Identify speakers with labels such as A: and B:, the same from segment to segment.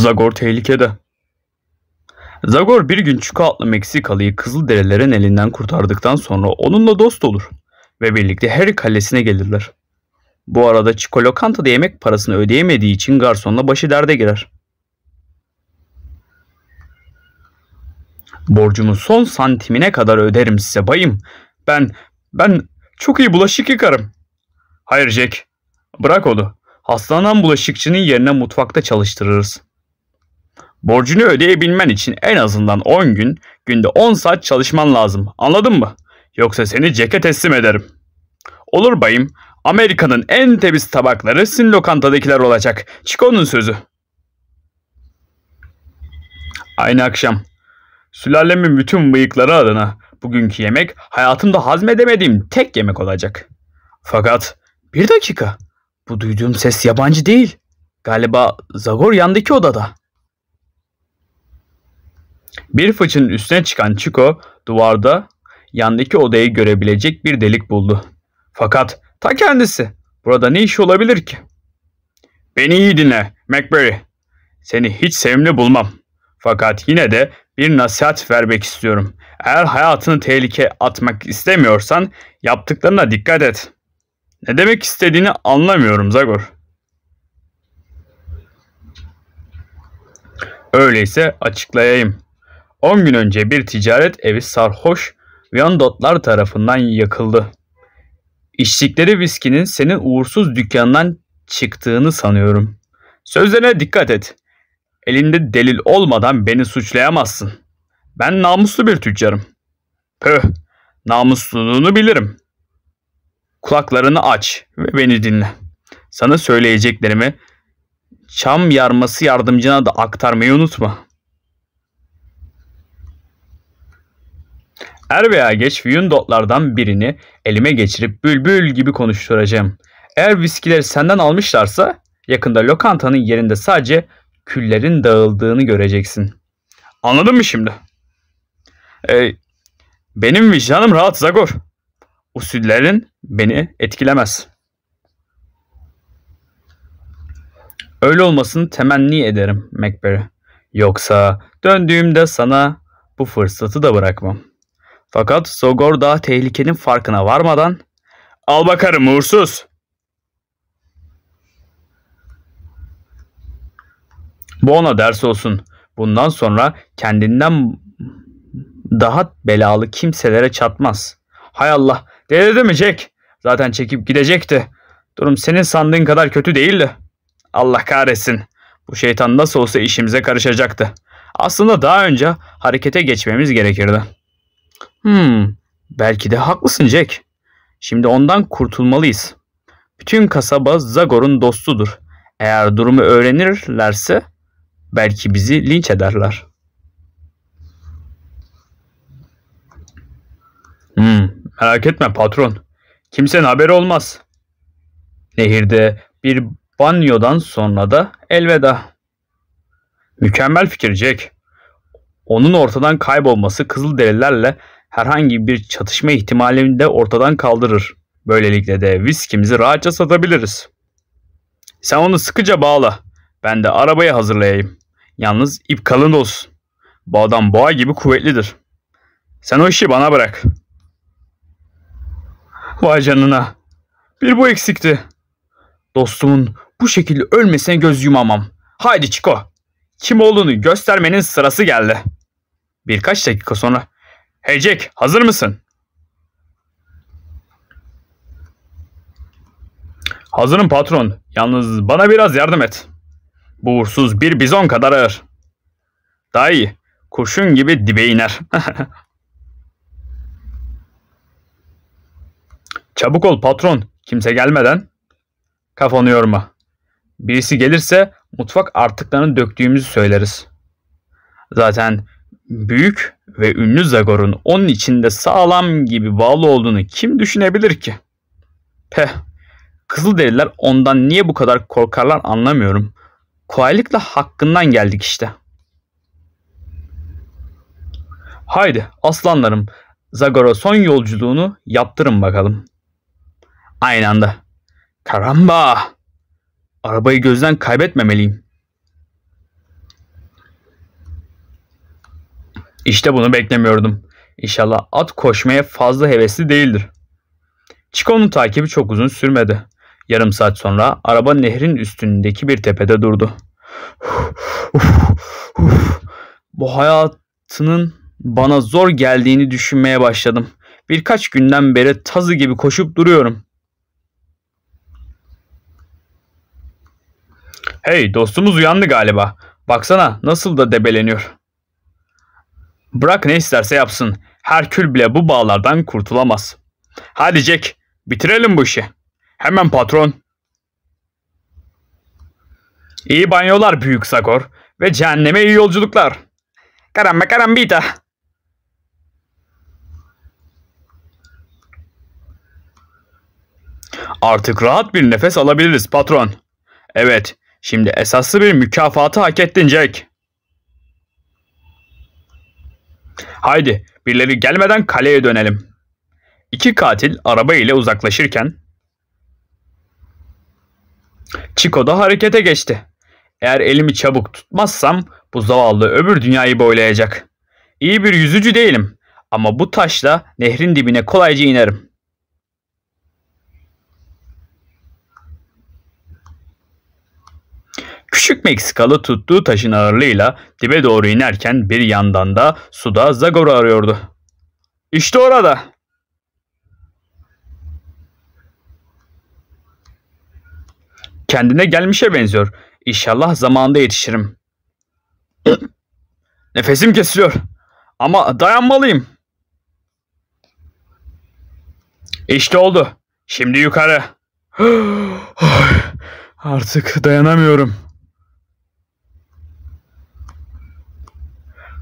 A: Zagor tehlikede. Zagor bir gün Çuka adlı Meksikalıyı Kızılderililerin elinden kurtardıktan sonra onunla dost olur ve birlikte Harry kalesine gelirler. Bu arada Chico lokantada yemek parasını ödeyemediği için garsonla başı derde girer. Borcumu son santimine kadar öderim size bayım. Ben, ben çok iyi bulaşık yıkarım. Hayır Jack, bırak onu. Hastalanan bulaşıkçının yerine mutfakta çalıştırırız.'' Borcunu ödeyebilmen için en azından 10 gün, günde 10 saat çalışman lazım. Anladın mı? Yoksa seni ceke teslim ederim. Olur bayım. Amerika'nın en temiz tabakları sizin lokantadakiler olacak. Çık onun sözü. Aynı akşam. Sülalemin bütün bıyıkları adına bugünkü yemek hayatımda hazmedemediğim tek yemek olacak. Fakat bir dakika. Bu duyduğum ses yabancı değil. Galiba Zagor yandaki odada. Bir fıçının üstüne çıkan Chico duvarda yandaki odayı görebilecek bir delik buldu. Fakat ta kendisi burada ne iş olabilir ki? Beni iyi dinle McBurry. Seni hiç sevimli bulmam. Fakat yine de bir nasihat vermek istiyorum. Eğer hayatını tehlike atmak istemiyorsan yaptıklarına dikkat et. Ne demek istediğini anlamıyorum Zagor. Öyleyse açıklayayım. 10 gün önce bir ticaret evi sarhoş Vyandotlar tarafından yakıldı. İçtikleri viskinin senin uğursuz dükkandan çıktığını sanıyorum. Sözlerine dikkat et. Elinde delil olmadan beni suçlayamazsın. Ben namuslu bir tüccarım. Pöh, namusluluğunu bilirim. Kulaklarını aç ve beni dinle. Sana söyleyeceklerimi çam yarması yardımcına da aktarmayı unutma.'' Er veya geç yün dotlardan birini elime geçirip bülbül gibi konuşturacağım. Eğer viskileri senden almışlarsa yakında lokantanın yerinde sadece küllerin dağıldığını göreceksin. Anladın mı şimdi? Ee, benim vicdanım rahat Zagor. Usullerin beni etkilemez. Öyle olmasını temenni ederim Macbeth. Yoksa döndüğümde sana bu fırsatı da bırakmam. Fakat Sogor daha tehlikenin farkına varmadan ''Al bakarım uğursuz!'' Bu ona ders olsun. Bundan sonra kendinden daha belalı kimselere çatmaz. Hay Allah delirdi mi Jack? Zaten çekip gidecekti. Durum senin sandığın kadar kötü değildi. Allah kahretsin. Bu şeytan nasıl olsa işimize karışacaktı. Aslında daha önce harekete geçmemiz gerekirdi.'' Hmm, belki de haklısın Jack. Şimdi ondan kurtulmalıyız. Bütün kasaba Zagor'un dostudur. Eğer durumu öğrenirlerse belki bizi linç ederler. Hmm, merak etme patron. Kimsenin haberi olmaz. Nehirde bir banyodan sonra da elveda. Mükemmel fikir Jack. Onun ortadan kaybolması kızıl Kızılderililerle herhangi bir çatışma ihtimalini de ortadan kaldırır. Böylelikle de viskimizi rahatça satabiliriz. Sen onu sıkıca bağla. Ben de arabayı hazırlayayım. Yalnız ip kalın olsun. Bu adam boğa gibi kuvvetlidir. Sen o işi bana bırak. Vay canına. Bir bu eksikti. Dostumun bu şekilde ölmesine göz yumamam. Haydi Çiko. Kim olduğunu göstermenin sırası geldi. Birkaç dakika sonra Hey Jack, hazır mısın? Hazırım patron. Yalnız bana biraz yardım et. Bu uğursuz bir bizon kadar ağır. Daha iyi. Kurşun gibi dibe iner. Çabuk ol patron. Kimse gelmeden. Kafanı yorma. Birisi gelirse mutfak artıklarını döktüğümüzü söyleriz. Zaten büyük ve ünlü Zagor'un onun içinde sağlam gibi bağlı olduğunu kim düşünebilir ki? Peh, Kızılderililer ondan niye bu kadar korkarlar anlamıyorum. Kolaylıkla hakkından geldik işte. Haydi aslanlarım Zagor'a son yolculuğunu yaptırın bakalım. Aynı anda. Karamba! Arabayı gözden kaybetmemeliyim. İşte bunu beklemiyordum. İnşallah at koşmaya fazla hevesli değildir. Chico'nun takibi çok uzun sürmedi. Yarım saat sonra araba nehrin üstündeki bir tepede durdu. Bu hayatının bana zor geldiğini düşünmeye başladım. Birkaç günden beri tazı gibi koşup duruyorum. Hey dostumuz uyandı galiba. Baksana nasıl da debeleniyor. Bırak ne isterse yapsın. Herkül bile bu bağlardan kurtulamaz. Hadi Jack, bitirelim bu işi. Hemen patron. İyi banyolar büyük Sakor ve cehenneme iyi yolculuklar. Karamba karambita. Artık rahat bir nefes alabiliriz patron. Evet, şimdi esaslı bir mükafatı hak ettin Jack. Haydi birileri gelmeden kaleye dönelim. İki katil araba ile uzaklaşırken Chico da harekete geçti. Eğer elimi çabuk tutmazsam bu zavallı öbür dünyayı boylayacak. İyi bir yüzücü değilim ama bu taşla nehrin dibine kolayca inerim. Küçük Meksikalı tuttuğu taşın ağırlığıyla dibe doğru inerken bir yandan da suda Zagor'u arıyordu. İşte orada. Kendine gelmişe benziyor. İnşallah zamanında yetişirim. Nefesim kesiliyor. Ama dayanmalıyım. İşte oldu. Şimdi yukarı. Artık dayanamıyorum.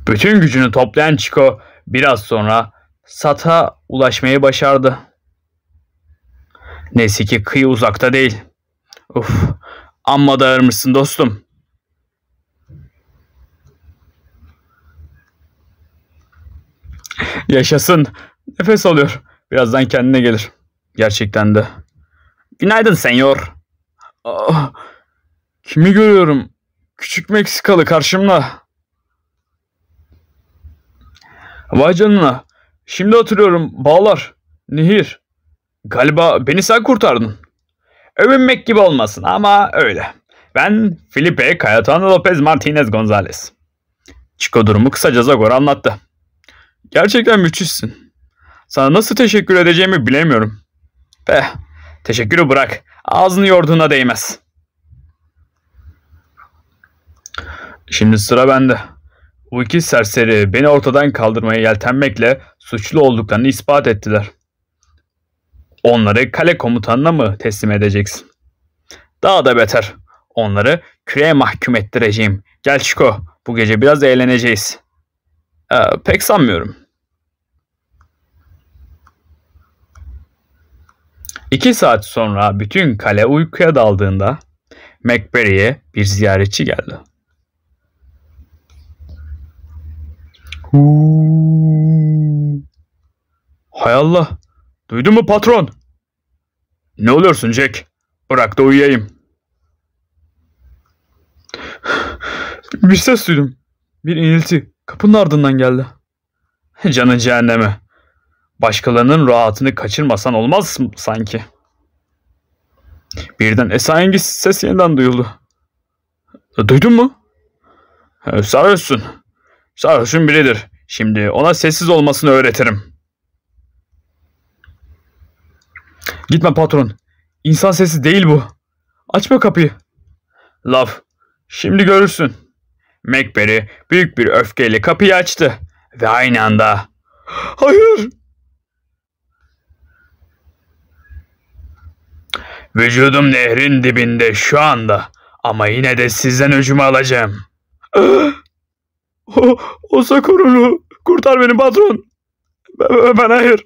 A: Bütün gücünü toplayan Chico biraz sonra Sat'a ulaşmayı başardı. Neyse ki kıyı uzakta değil. Uf, amma dağırmışsın dostum. Yaşasın. Nefes alıyor. Birazdan kendine gelir. Gerçekten de. Günaydın senyor. Ah, kimi görüyorum? Küçük Meksikalı karşımda. Vay canına. Şimdi hatırlıyorum. Bağlar. Nehir. Galiba beni sen kurtardın. Övünmek gibi olmasın ama öyle. Ben Felipe Cayetano Lopez Martinez Gonzalez. Chico durumu kısaca Zagor anlattı. Gerçekten müthişsin. Sana nasıl teşekkür edeceğimi bilemiyorum. Be, eh, teşekkürü bırak. Ağzını yorduğuna değmez. Şimdi sıra bende. Bu iki serseri beni ortadan kaldırmaya yeltenmekle suçlu olduklarını ispat ettiler. Onları kale komutanına mı teslim edeceksin? Daha da beter. Onları küreye mahkum ettireceğim. Gel Şiko, bu gece biraz eğleneceğiz. Ee, pek sanmıyorum. İki saat sonra bütün kale uykuya daldığında McBerry'e bir ziyaretçi geldi. Hay Allah. Duydun mu patron? Ne oluyorsun Jack? Bırak da uyuyayım. Bir ses duydum. Bir inilti. Kapının ardından geldi. Canı cehenneme. Başkalarının rahatını kaçırmasan olmaz sanki? Birden esayengi ses yeniden duyuldu. Duydun mu? Sarıyorsun. Sarhoşun biridir. Şimdi ona sessiz olmasını öğretirim. Gitme patron. İnsan sesi değil bu. Açma kapıyı. Laf. Şimdi görürsün. Macberry büyük bir öfkeyle kapıyı açtı. Ve aynı anda... Hayır! Vücudum nehrin dibinde şu anda. Ama yine de sizden öcümü alacağım. O, o Sakurunu kurtar beni patron. Ben, ben hayır.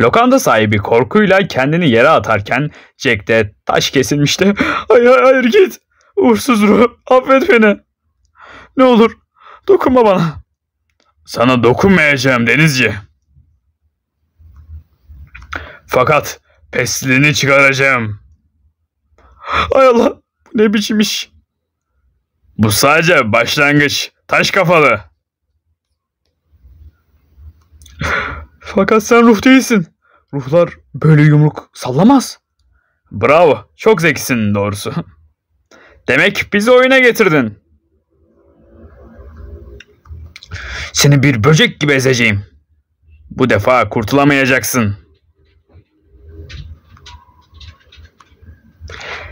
A: Lokanda sahibi korkuyla kendini yere atarken Jack de taş kesilmişti. Hayır hayır git. Uğursuz ruh affet beni. Ne olur dokunma bana. Sana dokunmayacağım denizci. Fakat pesliğini çıkaracağım. Ay Allah bu ne biçim iş. Bu sadece başlangıç. Taş kafalı. Fakat sen ruh değilsin. Ruhlar böyle yumruk sallamaz. Bravo. Çok zekisin doğrusu. Demek bizi oyuna getirdin. Seni bir böcek gibi ezeceğim. Bu defa kurtulamayacaksın.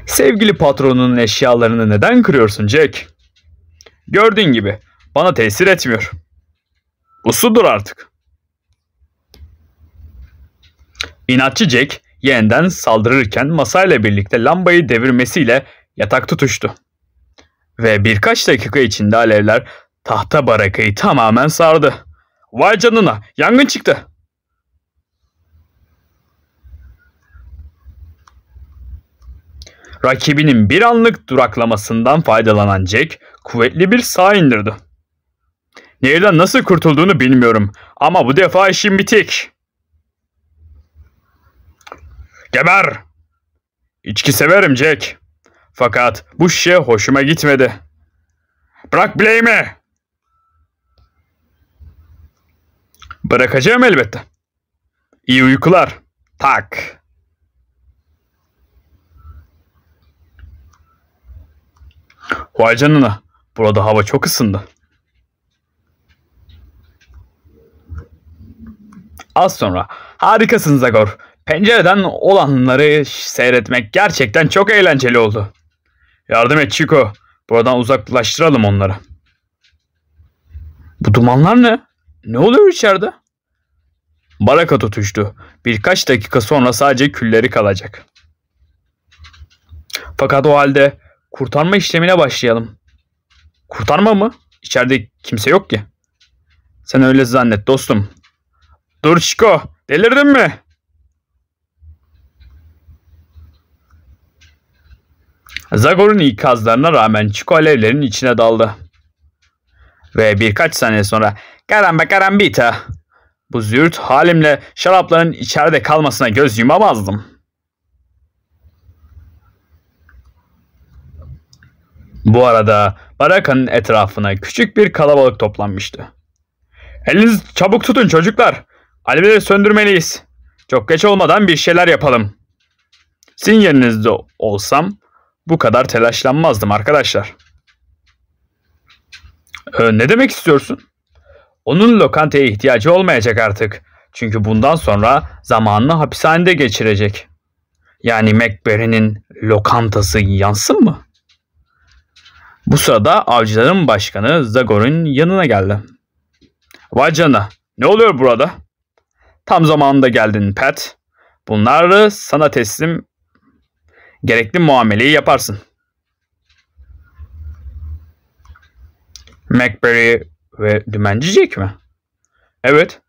A: Sevgili patronunun eşyalarını neden kırıyorsun Jack? Gördüğün gibi bana tesir etmiyor. Usludur artık. İnatçı Jack yeniden saldırırken masayla birlikte lambayı devirmesiyle yatak tutuştu. Ve birkaç dakika içinde alevler tahta barakayı tamamen sardı. Vay canına yangın çıktı. Rakibinin bir anlık duraklamasından faydalanan Jack kuvvetli bir sağ indirdi. Nereden nasıl kurtulduğunu bilmiyorum ama bu defa işim bitik. Geber! İçki severim Jack. Fakat bu şişe hoşuma gitmedi. Bırak bileğimi! Bırakacağım elbette. İyi uykular. Tak. Vay canına. Burada hava çok ısındı. Az sonra harikasın Zagor. Pencereden olanları seyretmek gerçekten çok eğlenceli oldu. Yardım et Chico. Buradan uzaklaştıralım onları. Bu dumanlar ne? Ne oluyor içeride? Baraka tutuştu. Birkaç dakika sonra sadece külleri kalacak. Fakat o halde Kurtarma işlemine başlayalım. Kurtarma mı? İçeride kimse yok ki. Sen öyle zannet dostum. Dur Chico. Delirdin mi? Zagor'un ikazlarına rağmen Chico alevlerin içine daldı. Ve birkaç saniye sonra karamba karambita. Bu zürt halimle şarapların içeride kalmasına göz yumamazdım.'' Bu arada barakanın etrafına küçük bir kalabalık toplanmıştı. Eliniz çabuk tutun çocuklar. Alevleri söndürmeliyiz. Çok geç olmadan bir şeyler yapalım. Sizin yerinizde olsam bu kadar telaşlanmazdım arkadaşlar. Ee, ne demek istiyorsun? Onun lokantaya ihtiyacı olmayacak artık. Çünkü bundan sonra zamanını hapishanede geçirecek. Yani McBerry'nin lokantası yansın mı? Bu sırada avcıların başkanı Zagor'un yanına geldi. Vay canına ne oluyor burada? Tam zamanında geldin Pat. Bunları sana teslim gerekli muameleyi yaparsın. Macberry ve dümencicek mi? Evet.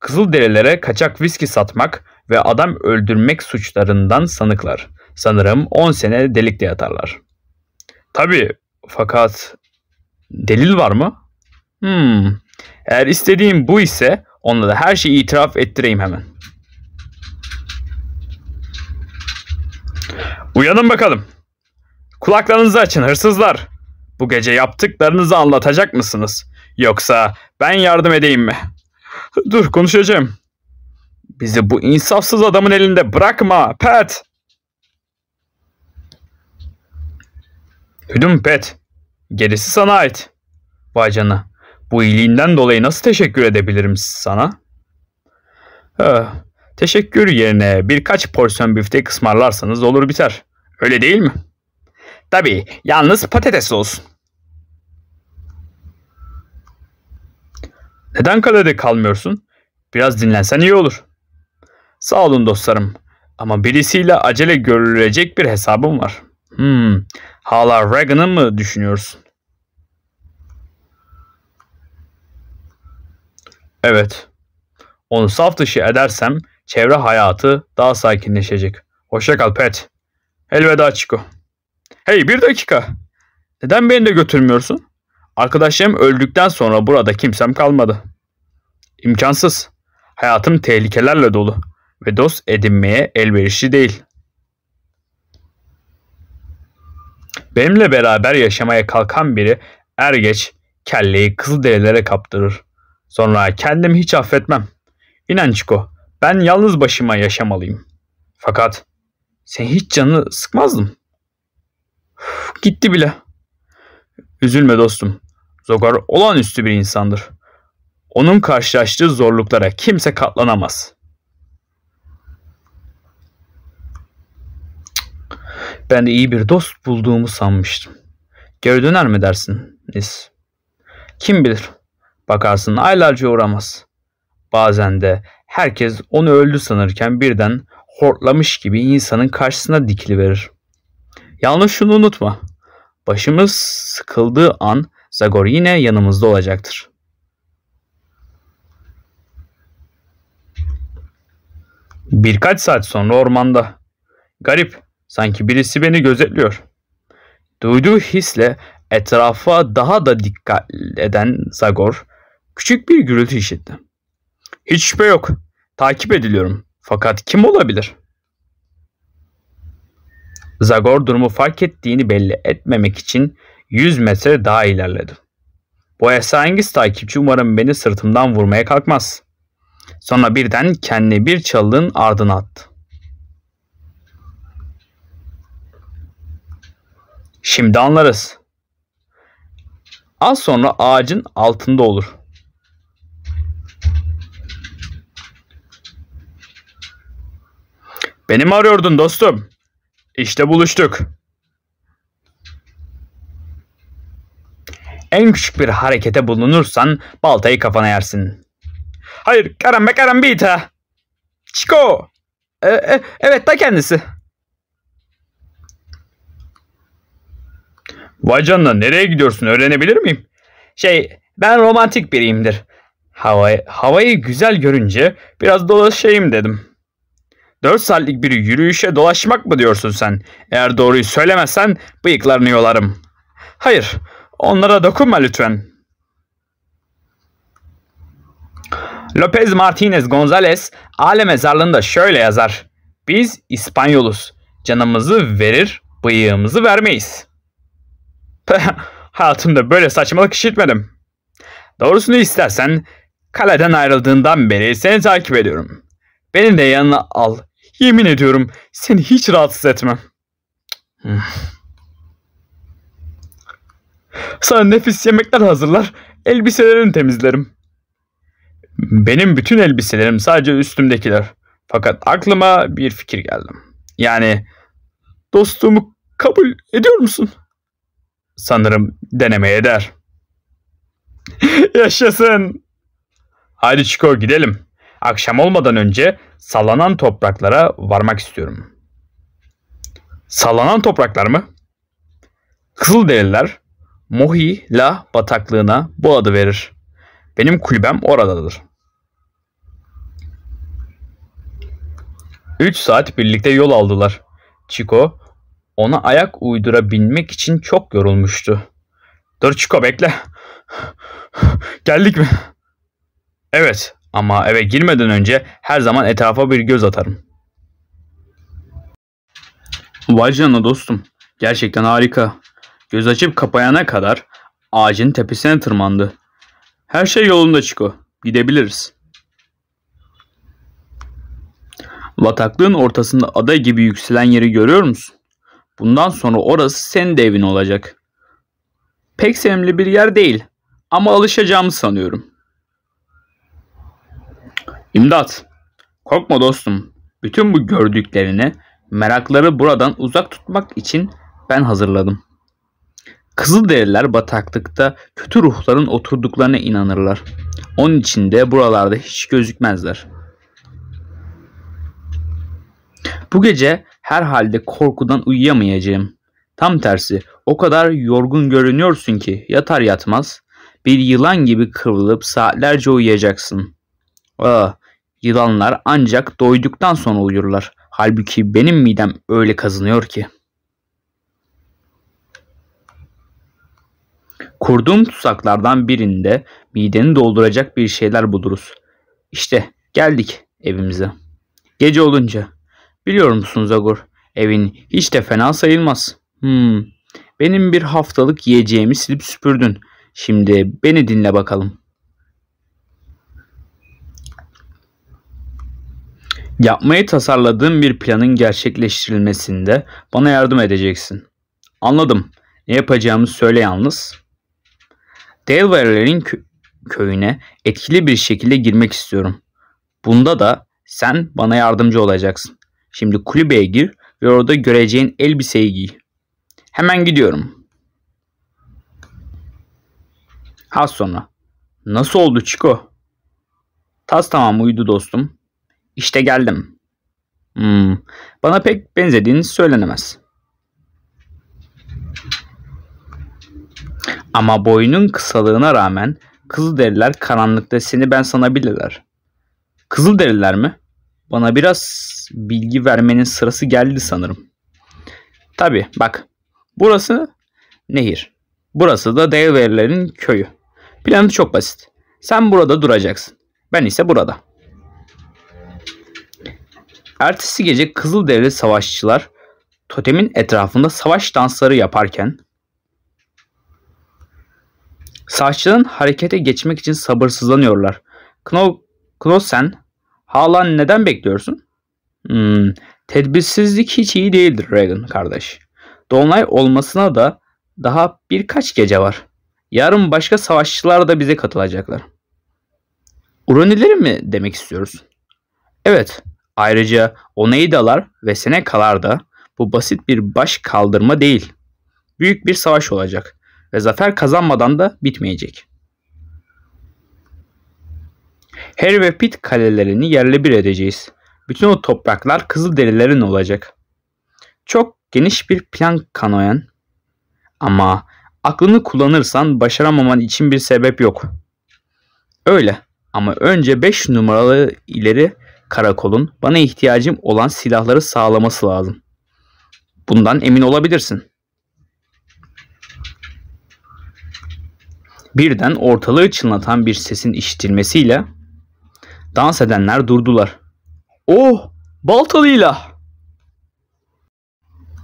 A: Kızılderililere kaçak viski satmak ve adam öldürmek suçlarından sanıklar. Sanırım 10 sene delikte yatarlar. Tabii fakat delil var mı? Hmm. Eğer istediğim bu ise ona da her şeyi itiraf ettireyim hemen. Uyanın bakalım. Kulaklarınızı açın hırsızlar. Bu gece yaptıklarınızı anlatacak mısınız? Yoksa ben yardım edeyim mi? Dur konuşacağım. Bizi bu insafsız adamın elinde bırakma Pat. Hüdüm Pat. Gerisi sana ait. Vay canına. Bu iyiliğinden dolayı nasıl teşekkür edebilirim sana? Ee, teşekkür yerine birkaç porsiyon biftek ısmarlarsanız olur biter. Öyle değil mi? Tabii. Yalnız patates olsun. Neden kalede kalmıyorsun? Biraz dinlensen iyi olur. Sağ olun dostlarım. Ama birisiyle acele görülecek bir hesabım var. Hmm, hala Reagan'ı mı düşünüyorsun? Evet. Onu saf dışı edersem çevre hayatı daha sakinleşecek. Hoşçakal Pet. Elveda Chico. Hey bir dakika. Neden beni de götürmüyorsun? Arkadaşlarım öldükten sonra burada kimsem kalmadı. İmkansız. Hayatım tehlikelerle dolu ve dost edinmeye elverişli değil. Benimle beraber yaşamaya kalkan biri er geç kelleyi kızıl delilere kaptırır. Sonra kendimi hiç affetmem. İnan İnançko, ben yalnız başıma yaşamalıyım. Fakat sen hiç canını sıkmazdım. Uf, gitti bile. Üzülme dostum. Zogar olağanüstü bir insandır. Onun karşılaştığı zorluklara kimse katlanamaz. Ben de iyi bir dost bulduğumu sanmıştım. Geri döner mi dersiniz? Kim bilir Bakarsın aylarca uğramaz. Bazen de herkes onu öldü sanırken birden hortlamış gibi insanın karşısına dikili Yalnız şunu unutma. Başımız sıkıldığı an Zagor yine yanımızda olacaktır. Birkaç saat sonra ormanda. Garip, sanki birisi beni gözetliyor. Duyduğu hisle etrafa daha da dikkat eden Zagor Küçük bir gürültü işitti. Hiç şüphe yok. Takip ediliyorum. Fakat kim olabilir? Zagor durumu fark ettiğini belli etmemek için 100 metre daha ilerledi. Bu esrarengiz takipçi umarım beni sırtımdan vurmaya kalkmaz. Sonra birden kendi bir çalının ardına attı. Şimdi anlarız. Az sonra ağacın altında olur. Beni mi arıyordun dostum? İşte buluştuk. En küçük bir harekete bulunursan baltayı kafana yersin. Hayır, karambe karambita. Chico. E, e, evet ta kendisi. Vay canına nereye gidiyorsun öğrenebilir miyim? Şey ben romantik biriyimdir. Hava, havayı güzel görünce biraz dolaşayım dedim. 4 saatlik bir yürüyüşe dolaşmak mı diyorsun sen? Eğer doğruyu söylemezsen bıyıklarını yolarım. Hayır, onlara dokunma lütfen. Lopez Martinez Gonzalez ale mezarlığında şöyle yazar. Biz İspanyoluz. Canımızı verir, bıyığımızı vermeyiz. Hayatımda böyle saçmalık işitmedim. Doğrusunu istersen kaleden ayrıldığından beri seni takip ediyorum. Beni de yanına al. Yemin ediyorum seni hiç rahatsız etmem. Sana nefis yemekler hazırlar, elbiselerini temizlerim. Benim bütün elbiselerim sadece üstümdekiler. Fakat aklıma bir fikir geldi. Yani dostluğumu kabul ediyor musun? Sanırım denemeye eder. Yaşasın. Hadi Çiko gidelim.'' akşam olmadan önce sallanan topraklara varmak istiyorum. Sallanan topraklar mı? Kızılderililer Mohi La bataklığına bu adı verir. Benim kulübem oradadır. 3 saat birlikte yol aldılar. Chico ona ayak uydurabilmek için çok yorulmuştu. Dur Chico bekle. Geldik mi? Evet ama eve girmeden önce her zaman etrafa bir göz atarım. Vay canına dostum. Gerçekten harika. Göz açıp kapayana kadar ağacın tepesine tırmandı. Her şey yolunda Çiko. Gidebiliriz. Bataklığın ortasında ada gibi yükselen yeri görüyor musun? Bundan sonra orası senin de evin olacak. Pek sevimli bir yer değil ama alışacağımı sanıyorum. İmdat! Korkma dostum. Bütün bu gördüklerini, merakları buradan uzak tutmak için ben hazırladım. Kızılderililer bataklıkta kötü ruhların oturduklarına inanırlar. Onun için de buralarda hiç gözükmezler. Bu gece herhalde korkudan uyuyamayacağım. Tam tersi o kadar yorgun görünüyorsun ki yatar yatmaz bir yılan gibi kıvrılıp saatlerce uyuyacaksın. Aa, ah, Yılanlar ancak doyduktan sonra uyurlar. Halbuki benim midem öyle kazınıyor ki. Kurduğum tuzaklardan birinde mideni dolduracak bir şeyler buluruz. İşte geldik evimize. Gece olunca. Biliyor musun Zagor? Evin hiç de fena sayılmaz. Hmm. Benim bir haftalık yiyeceğimi silip süpürdün. Şimdi beni dinle bakalım. Yapmayı tasarladığım bir planın gerçekleştirilmesinde bana yardım edeceksin. Anladım. Ne yapacağımı söyle yalnız. Delawerare'in köyüne etkili bir şekilde girmek istiyorum. Bunda da sen bana yardımcı olacaksın. Şimdi kulübeye gir ve orada göreceğin elbiseyi giy. Hemen gidiyorum. Az sonra. Nasıl oldu Çiko? Tas tamam uydu dostum. İşte geldim. Hmm, bana pek benzediğiniz söylenemez. Ama boyunun kısalığına rağmen Kızılderililer karanlıkta seni ben sanabilirler. Kızılderililer mi? Bana biraz bilgi vermenin sırası geldi sanırım. Tabi bak burası nehir. Burası da Delawarilerin köyü. Planı çok basit. Sen burada duracaksın. Ben ise burada. Ertesi gece Kızılderili savaşçılar totemin etrafında savaş dansları yaparken savaşçıların harekete geçmek için sabırsızlanıyorlar. Kno Knosen hala neden bekliyorsun? Hmm, tedbirsizlik hiç iyi değildir Regan kardeş. Dolunay olmasına da daha birkaç gece var. Yarın başka savaşçılar da bize katılacaklar. Uranileri mi demek istiyoruz? Evet, Ayrıca Oneidalar ve Senekalar da bu basit bir baş kaldırma değil. Büyük bir savaş olacak ve zafer kazanmadan da bitmeyecek. Harry ve Pit kalelerini yerle bir edeceğiz. Bütün o topraklar Kızılderililerin olacak. Çok geniş bir plan kanoyan ama aklını kullanırsan başaramaman için bir sebep yok. Öyle ama önce 5 numaralı ileri karakolun bana ihtiyacım olan silahları sağlaması lazım. Bundan emin olabilirsin. Birden ortalığı çınlatan bir sesin işitilmesiyle dans edenler durdular. Oh! Baltalı ilah!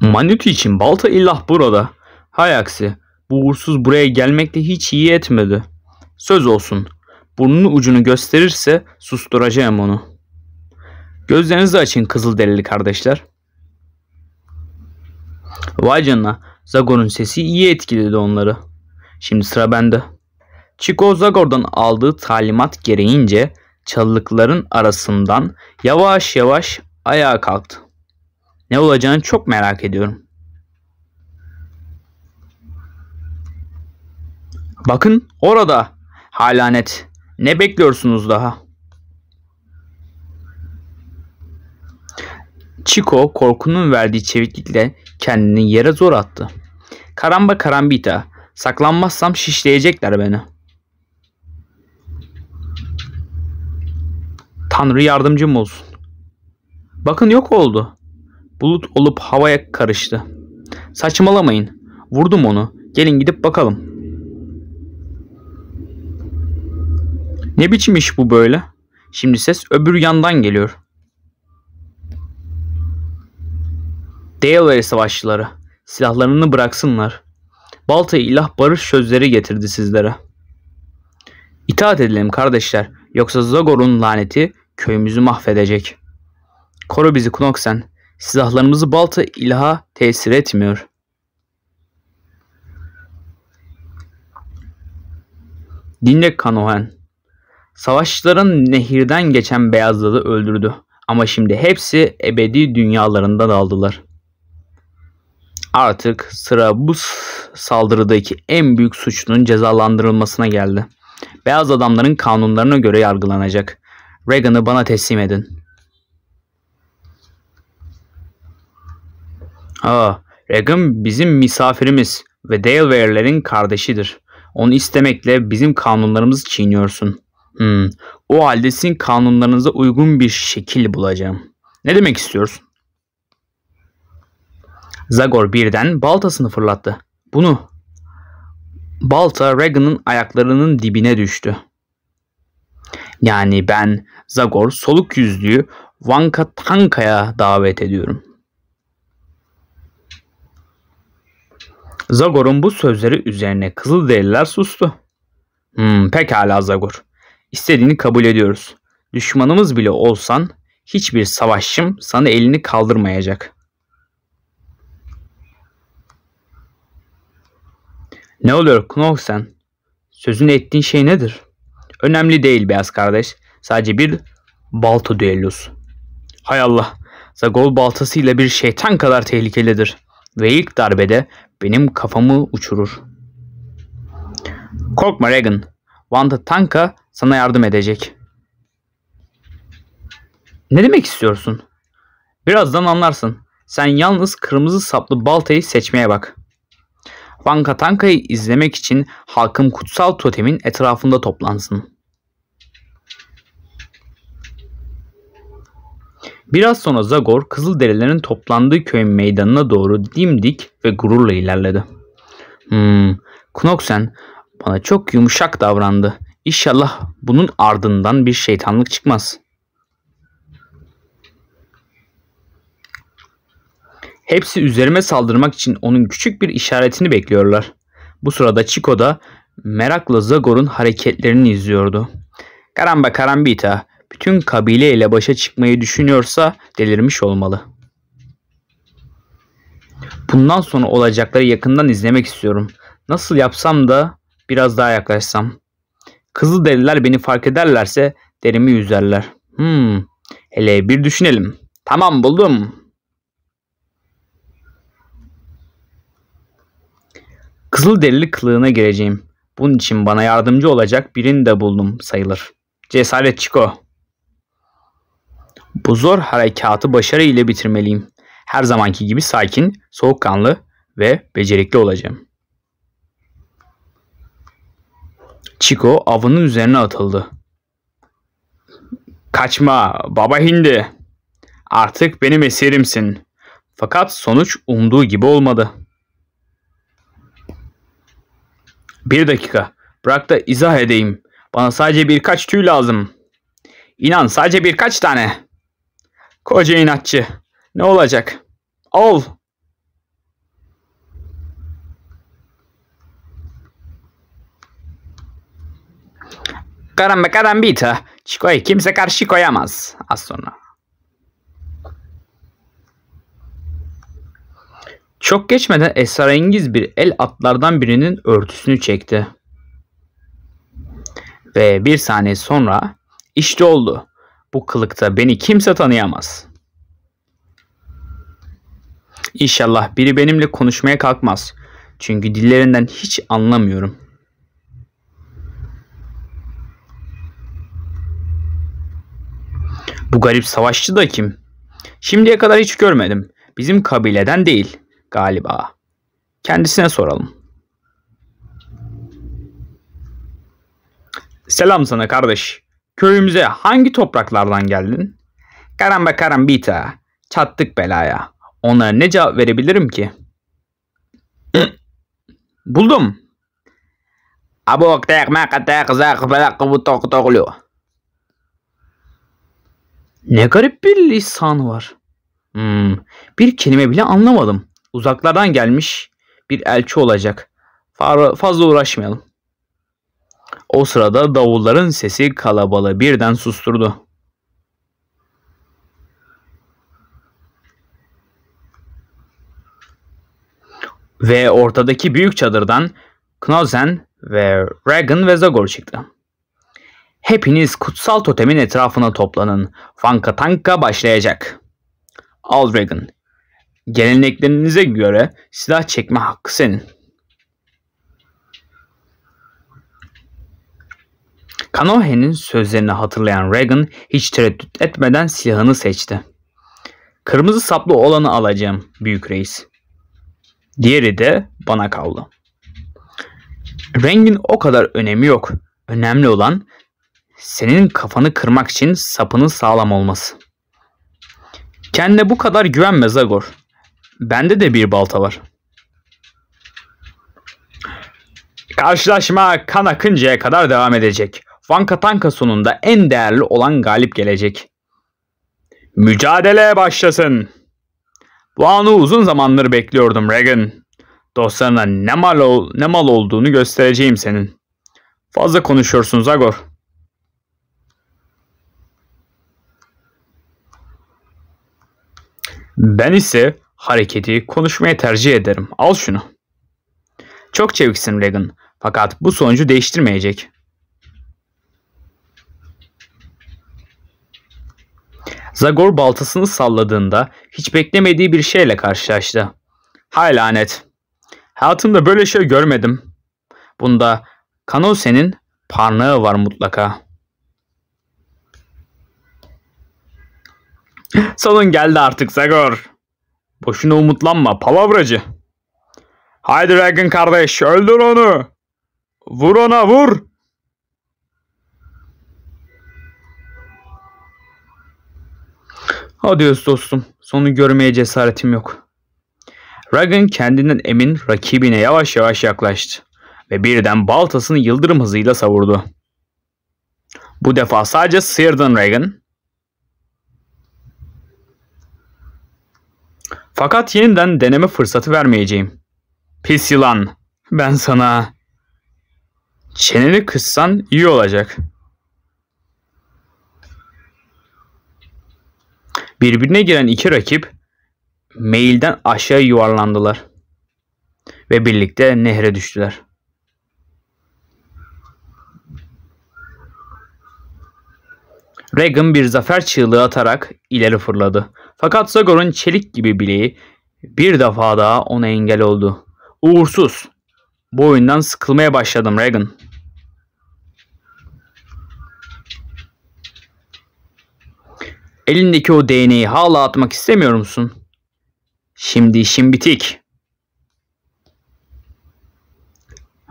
A: Manuti için balta ilah burada. Hay aksi bu uğursuz buraya gelmekle hiç iyi etmedi. Söz olsun burnunun ucunu gösterirse susturacağım onu.'' Gözlerinizi açın kızıl delili kardeşler. Vay canına. Zagor'un sesi iyi etkiledi onları. Şimdi sıra bende. Chico Zagor'dan aldığı talimat gereğince çalılıkların arasından yavaş yavaş ayağa kalktı. Ne olacağını çok merak ediyorum. Bakın orada. Halanet. Ne bekliyorsunuz daha?'' Chico korkunun verdiği çeviklikle kendini yere zor attı. Karamba karambita. Saklanmazsam şişleyecekler beni. Tanrı yardımcım olsun. Bakın yok oldu. Bulut olup havaya karıştı. Saçmalamayın. Vurdum onu. Gelin gidip bakalım. Ne biçim iş bu böyle? Şimdi ses öbür yandan geliyor. Delaware savaşçıları, silahlarını bıraksınlar. Baltayı ilah barış sözleri getirdi sizlere. İtaat edelim kardeşler, yoksa Zagor'un laneti köyümüzü mahvedecek. Koru bizi Knoksen, silahlarımızı balta ilaha tesir etmiyor. Dinle Kanohen. Savaşçıların nehirden geçen beyazları öldürdü. Ama şimdi hepsi ebedi dünyalarında daldılar. Artık sıra bu saldırıdaki en büyük suçlunun cezalandırılmasına geldi. Beyaz adamların kanunlarına göre yargılanacak. Reagan'ı bana teslim edin. Aa, Reagan bizim misafirimiz ve Delaware'lerin kardeşidir. Onu istemekle bizim kanunlarımızı çiğniyorsun. Hmm, o halde sizin kanunlarınıza uygun bir şekil bulacağım. Ne demek istiyorsun? Zagor birden baltasını fırlattı. Bunu. Balta Regan'ın ayaklarının dibine düştü. Yani ben Zagor soluk yüzlüğü Vanka Tanka'ya davet ediyorum. Zagor'un bu sözleri üzerine kızıl deliler sustu. Hmm, pekala Zagor. İstediğini kabul ediyoruz. Düşmanımız bile olsan hiçbir savaşçım sana elini kaldırmayacak.'' Ne oluyor sen. Sözünü ettiğin şey nedir? Önemli değil beyaz kardeş. Sadece bir balta düellosu. Hay Allah. Zagol baltasıyla bir şeytan kadar tehlikelidir. Ve ilk darbede benim kafamı uçurur. Korkma Regan. Vanda Tanka sana yardım edecek. Ne demek istiyorsun? Birazdan anlarsın. Sen yalnız kırmızı saplı baltayı seçmeye bak.'' Banka Tanka'yı izlemek için halkın kutsal totemin etrafında toplansın. Biraz sonra Zagor Kızılderililerin toplandığı köyün meydanına doğru dimdik ve gururla ilerledi. Hmm, Knoxen bana çok yumuşak davrandı. İnşallah bunun ardından bir şeytanlık çıkmaz.'' Hepsi üzerime saldırmak için onun küçük bir işaretini bekliyorlar. Bu sırada Chico da merakla Zagor'un hareketlerini izliyordu. Karamba karambita bütün kabileyle başa çıkmayı düşünüyorsa delirmiş olmalı. Bundan sonra olacakları yakından izlemek istiyorum. Nasıl yapsam da biraz daha yaklaşsam. Kızıl deliler beni fark ederlerse derimi yüzerler. Hmm, hele bir düşünelim. Tamam buldum. Kızılderili kılığına gireceğim. Bunun için bana yardımcı olacak birini de buldum sayılır. Cesaret Çiko. Bu zor harekatı başarıyla bitirmeliyim. Her zamanki gibi sakin, soğukkanlı ve becerikli olacağım. Chico avının üzerine atıldı. Kaçma baba hindi. Artık benim esirimsin. Fakat sonuç umduğu gibi olmadı. Bir dakika. Bırak da izah edeyim. Bana sadece birkaç tüy lazım. İnan sadece birkaç tane. Koca inatçı. Ne olacak? Al. Karamba karambita. Çiko'yu kimse karşı koyamaz. Az sonra. Çok geçmeden esrarengiz bir el atlardan birinin örtüsünü çekti. Ve bir saniye sonra işte oldu. Bu kılıkta beni kimse tanıyamaz. İnşallah biri benimle konuşmaya kalkmaz. Çünkü dillerinden hiç anlamıyorum. Bu garip savaşçı da kim? Şimdiye kadar hiç görmedim. Bizim kabileden değil.'' galiba. Kendisine soralım. Selam sana kardeş. Köyümüze hangi topraklardan geldin? Karamba karambita. Çattık belaya. Ona ne cevap verebilirim ki? Buldum. Abu tek makatek zak belak butok toklu. Ne garip bir lisan var. Hmm, bir kelime bile anlamadım uzaklardan gelmiş bir elçi olacak. Fazla uğraşmayalım. O sırada davulların sesi kalabalığı birden susturdu. Ve ortadaki büyük çadırdan Knozen ve Regan ve Zagor çıktı. Hepiniz kutsal totemin etrafına toplanın. Fankatanka başlayacak. Al Regan. Geleneklerinize göre silah çekme hakkı senin. Kanohe'nin sözlerini hatırlayan Regan hiç tereddüt etmeden silahını seçti. Kırmızı saplı olanı alacağım büyük reis. Diğeri de bana kaldı. Rengin o kadar önemi yok. Önemli olan senin kafanı kırmak için sapının sağlam olması. Kendine bu kadar güvenme Zagor. Bende de bir balta var. Karşılaşma kan akıncaya kadar devam edecek. Vanka Tanka sonunda en değerli olan galip gelecek. Mücadele başlasın. Bu anı uzun zamandır bekliyordum Regan. Dostlarına ne mal, ol, ne mal olduğunu göstereceğim senin. Fazla konuşuyorsun Zagor. Ben ise Hareketi konuşmaya tercih ederim. Al şunu. Çok çeviksin Regan. Fakat bu sonucu değiştirmeyecek. Zagor baltasını salladığında hiç beklemediği bir şeyle karşılaştı. Hay lanet. Hayatımda böyle şey görmedim. Bunda Kanose'nin parnağı var mutlaka. Sonun geldi artık Zagor. Boşuna umutlanma palavracı. Haydi Regan kardeş öldür onu. Vur ona vur. Adios dostum. Sonu görmeye cesaretim yok. Ragan, kendinden emin rakibine yavaş yavaş yaklaştı ve birden baltasını yıldırım hızıyla savurdu. Bu defa sadece sıyırdın Ragan. Fakat yeniden deneme fırsatı vermeyeceğim. Pis yılan. Ben sana... Çeneni kıssan iyi olacak. Birbirine giren iki rakip meyilden aşağı yuvarlandılar ve birlikte nehre düştüler. Regan bir zafer çığlığı atarak ileri fırladı. Fakat Zagor'un çelik gibi bileği bir defa daha ona engel oldu. Uğursuz. Bu oyundan sıkılmaya başladım Regan. Elindeki o DNA'yı hala atmak istemiyor musun? Şimdi işim bitik.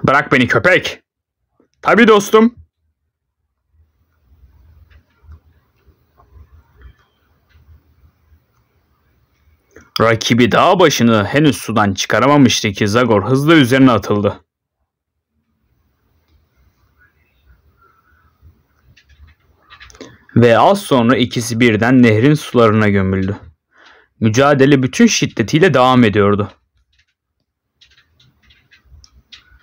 A: Bırak beni köpek. Tabi dostum. Rakibi dağ başını henüz sudan çıkaramamıştı ki Zagor hızla üzerine atıldı. Ve az sonra ikisi birden nehrin sularına gömüldü. Mücadele bütün şiddetiyle devam ediyordu.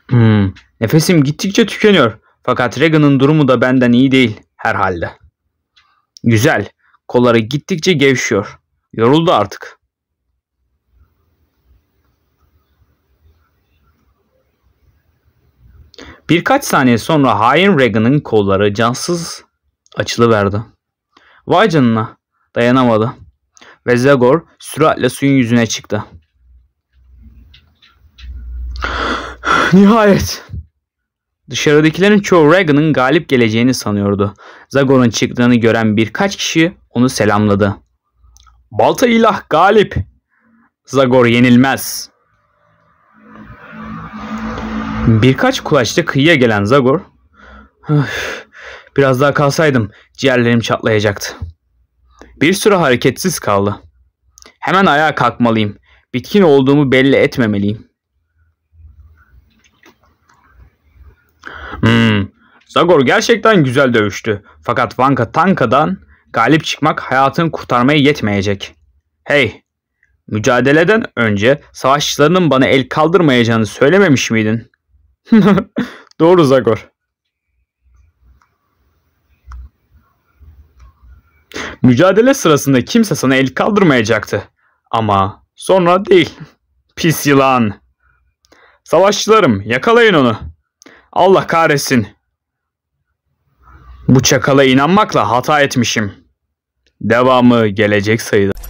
A: Hmm, nefesim gittikçe tükeniyor. Fakat Regan'ın durumu da benden iyi değil herhalde. Güzel. Kolları gittikçe gevşiyor. Yoruldu artık.'' Birkaç saniye sonra hain Regan'ın kolları cansız açılıverdi. Vay canına dayanamadı ve Zagor süratle suyun yüzüne çıktı. Nihayet! Dışarıdakilerin çoğu Regan'ın galip geleceğini sanıyordu. Zagor'un çıktığını gören birkaç kişi onu selamladı. Balta ilah galip! Zagor yenilmez. Birkaç kulaçta kıyıya gelen Zagor biraz daha kalsaydım ciğerlerim çatlayacaktı. Bir süre hareketsiz kaldı. Hemen ayağa kalkmalıyım. Bitkin olduğumu belli etmemeliyim. Hmm. Zagor gerçekten güzel dövüştü. Fakat Vanka Tanka'dan galip çıkmak hayatını kurtarmaya yetmeyecek. Hey! Mücadeleden önce savaşçılarının bana el kaldırmayacağını söylememiş miydin? Doğru Zagor. Mücadele sırasında kimse sana el kaldırmayacaktı. Ama sonra değil. Pis yılan. Savaşçılarım yakalayın onu. Allah kahretsin. Bu çakala inanmakla hata etmişim. Devamı gelecek sayıda.